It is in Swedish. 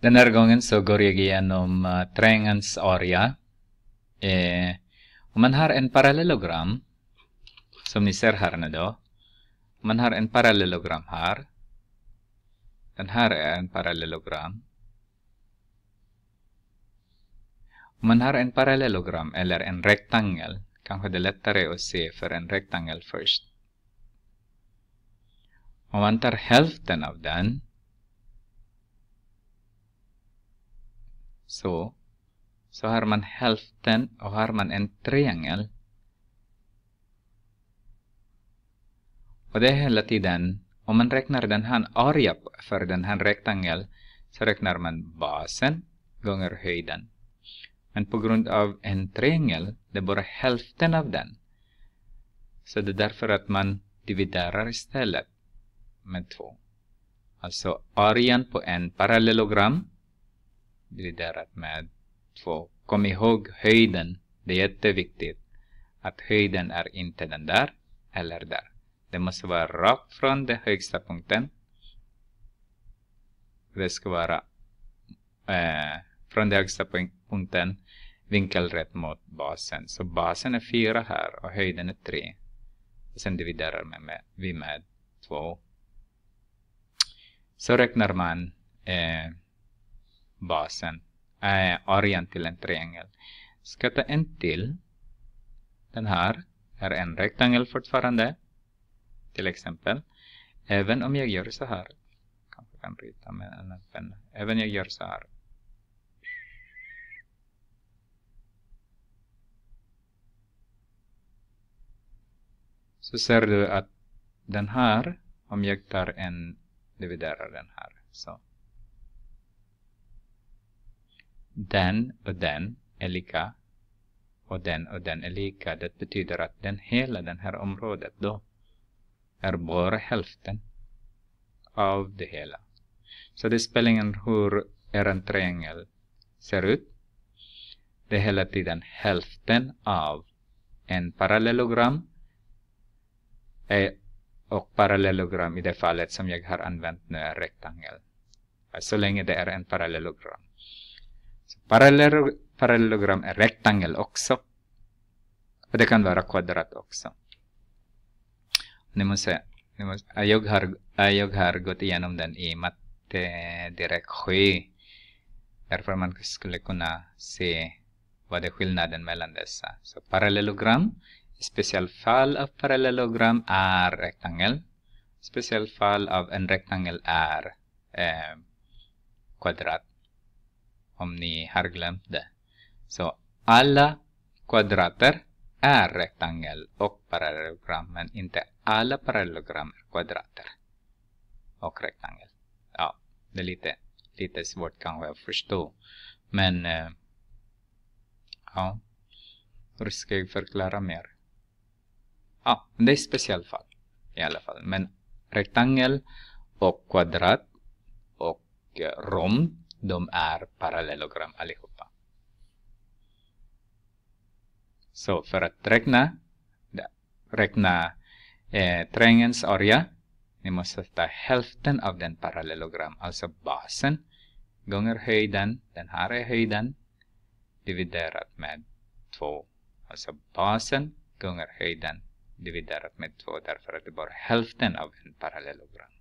Den här gången så går jag igenom uh, eh, triangelns area. Eh, om man har en parallellogram, som ni ser här nu då. man har en parallellogram här. Den här är en parallellogram. Om man har en parallellogram eller en rektangel, kanske det är lättare att se för en rektangel först. Om man tar hälften av den så, så har man hälften och har man en triangel. Och det är hela tiden, om man räknar den här area för den här rektangeln, så räknar man basen gånger höjden. Men på grund av en triangel, det är bara hälften av den. Så det är därför att man dividerar istället med två. Alltså arean på en parallellogram det där med två. Kom ihåg höjden. Det är jätteviktigt. Att höjden är inte den där eller där. Det måste vara rakt från den högsta punkten. Det ska vara eh, från den högsta punkten vinkelrätt mot basen. Så basen är fyra här och höjden är tre. sen dividerar man med, vi med två. Så räknar man eh, basen, äh, eh, arean till en triangel. Ska ta en till. Den här är en rektangel fortfarande. Till exempel. Även om jag gör så här. Kanske kan rita med en penna. Även jag gör så här. Så ser du att den här, om jag tar en, dividerar den här. Så den och den är lika och den och den är lika. Det betyder att den hela det här området då är bara hälften av det hela. Så det spelar ingen hur er triangel ser ut. Det är hela tiden hälften av en parallellogram och parallellogram i det fallet som jag har använt nu är rektangel. Så länge det är en parallellogram. Så parallellogram är rektangel också. Och det kan vara kvadrat också. Ni måste, ni måste, jag, har, jag har gått igenom den i matte direkt 7. Därför man skulle kunna se vad är skillnaden mellan dessa. Så parallellogram, fall av parallellogram är rektangel. fall av en rektangel är eh, kvadrat om ni har glömt det. Så alla kvadrater är rektangel och parallellogram, men inte alla parallellogram är kvadrater och rektangel. Ja, det är lite, lite svårt kanske att förstå, men eh, ja, hur ska jag förklara mer? Ja, det är ett speciellt fall i alla fall, men rektangel och kvadrat och eh, romb de är parallellogram allihopa. Så för att räkna, räkna eh, triangelns area, ni måste ta hälften av den parallellogram, alltså basen, gånger höjden, den här är höjden, dividerat med 2. Alltså basen gånger höjden dividerat med 2 därför att det bara hälften av en parallellogram.